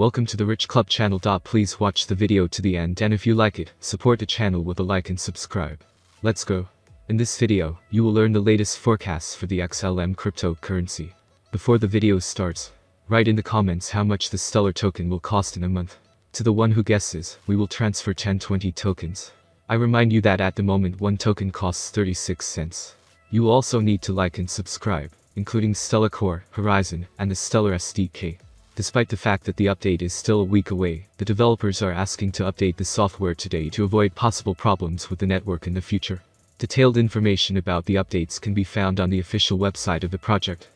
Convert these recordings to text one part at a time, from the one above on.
Welcome to the Rich Club channel. Please watch the video to the end and if you like it, support the channel with a like and subscribe. Let's go. In this video, you will learn the latest forecasts for the XLM cryptocurrency. Before the video starts, write in the comments how much the Stellar token will cost in a month. To the one who guesses, we will transfer 1020 tokens. I remind you that at the moment one token costs 36 cents. You also need to like and subscribe, including Stellar Core, Horizon, and the Stellar SDK. Despite the fact that the update is still a week away, the developers are asking to update the software today to avoid possible problems with the network in the future. Detailed information about the updates can be found on the official website of the project.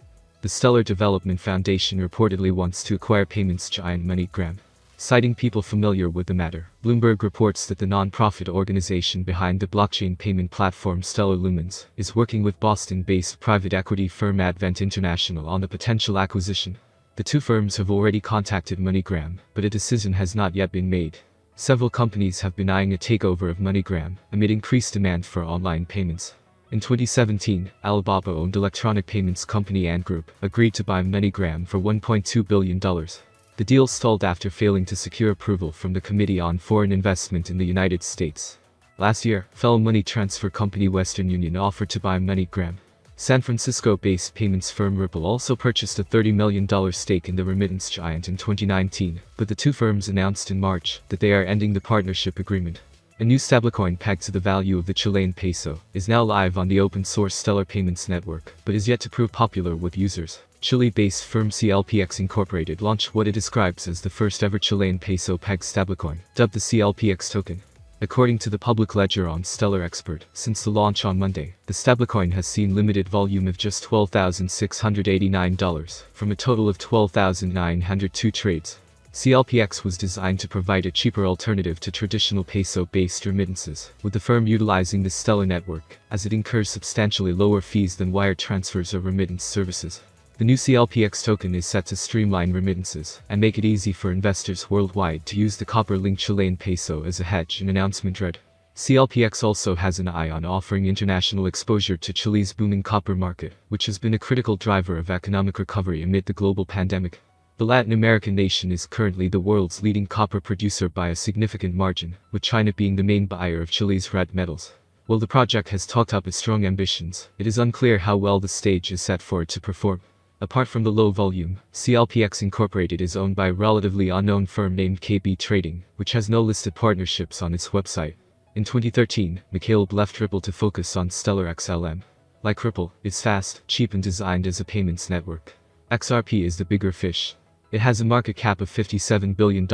The Stellar Development Foundation reportedly wants to acquire payments giant MoneyGram. Citing people familiar with the matter, Bloomberg reports that the nonprofit organization behind the blockchain payment platform Stellar Lumens is working with Boston-based private equity firm Advent International on the potential acquisition. The two firms have already contacted MoneyGram, but a decision has not yet been made. Several companies have been eyeing a takeover of MoneyGram amid increased demand for online payments. In 2017, Alibaba owned electronic payments company Ant Group agreed to buy MoneyGram for $1.2 billion. The deal stalled after failing to secure approval from the Committee on Foreign Investment in the United States. Last year, fellow money transfer company Western Union offered to buy MoneyGram San Francisco-based payments firm Ripple also purchased a $30 million stake in the remittance giant in 2019, but the two firms announced in March that they are ending the partnership agreement. A new stablecoin pegged to the value of the Chilean peso is now live on the open-source Stellar Payments Network, but is yet to prove popular with users. Chile-based firm CLPX Incorporated launched what it describes as the first-ever Chilean peso pegged stablecoin, dubbed the CLPX token according to the public ledger on Stellar Expert. Since the launch on Monday, the stablecoin has seen limited volume of just $12,689 from a total of 12,902 trades. CLPX was designed to provide a cheaper alternative to traditional peso-based remittances, with the firm utilizing the Stellar network, as it incurs substantially lower fees than wire transfers or remittance services. The new CLPX token is set to streamline remittances and make it easy for investors worldwide to use the copper-linked Chilean peso as a hedge, an announcement read. CLPX also has an eye on offering international exposure to Chile's booming copper market, which has been a critical driver of economic recovery amid the global pandemic. The Latin American nation is currently the world's leading copper producer by a significant margin, with China being the main buyer of Chile's red metals. While the project has talked up its strong ambitions, it is unclear how well the stage is set for it to perform. Apart from the low volume, CLPX Incorporated is owned by a relatively unknown firm named KB Trading, which has no listed partnerships on its website. In 2013, McCaleb left Ripple to focus on Stellar XLM. Like Ripple, it's fast, cheap and designed as a payments network. XRP is the bigger fish. It has a market cap of $57 billion,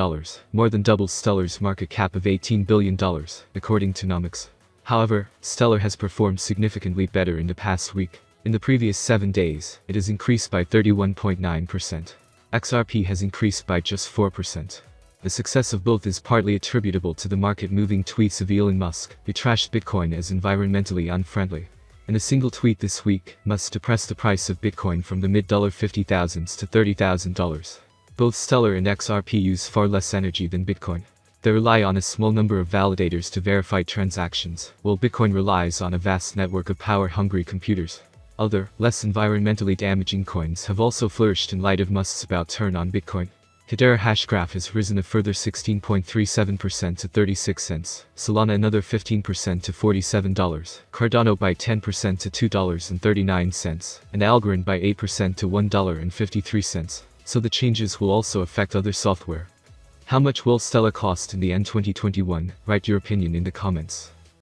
more than double Stellar's market cap of $18 billion, according to Nomics. However, Stellar has performed significantly better in the past week, in the previous 7 days, it has increased by 31.9%. XRP has increased by just 4%. The success of both is partly attributable to the market-moving tweets of Elon Musk, who trashed Bitcoin as environmentally unfriendly. And a single tweet this week must depress the price of Bitcoin from the mid-$50,000s to $30,000. Both Stellar and XRP use far less energy than Bitcoin. They rely on a small number of validators to verify transactions, while Bitcoin relies on a vast network of power-hungry computers. Other, less environmentally damaging coins have also flourished in light of Musk's about turn on Bitcoin. Hedera Hashgraph has risen a further 16.37% to 36 cents, Solana another 15% to $47, Cardano by 10% to $2.39, and Algorand by 8% to $1.53, so the changes will also affect other software. How much will Stella cost in the end 2021? Write your opinion in the comments.